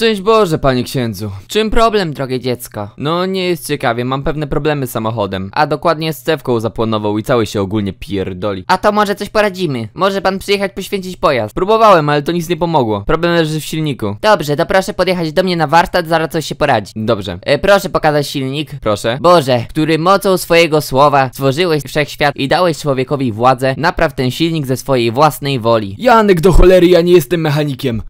Szczęść Boże, panie księdzu. Czym problem, drogie dziecko? No, nie jest ciekawie, mam pewne problemy z samochodem. A dokładnie z cewką zapłonował i cały się ogólnie pierdoli. A to może coś poradzimy. Może pan przyjechać poświęcić pojazd. Próbowałem, ale to nic nie pomogło. Problem leży w silniku. Dobrze, to proszę podjechać do mnie na warsztat, zaraz coś się poradzi. Dobrze. E, proszę pokazać silnik. Proszę. Boże, który mocą swojego słowa stworzyłeś wszechświat i dałeś człowiekowi władzę, napraw ten silnik ze swojej własnej woli. Janek do cholery, ja nie jestem mechanikiem.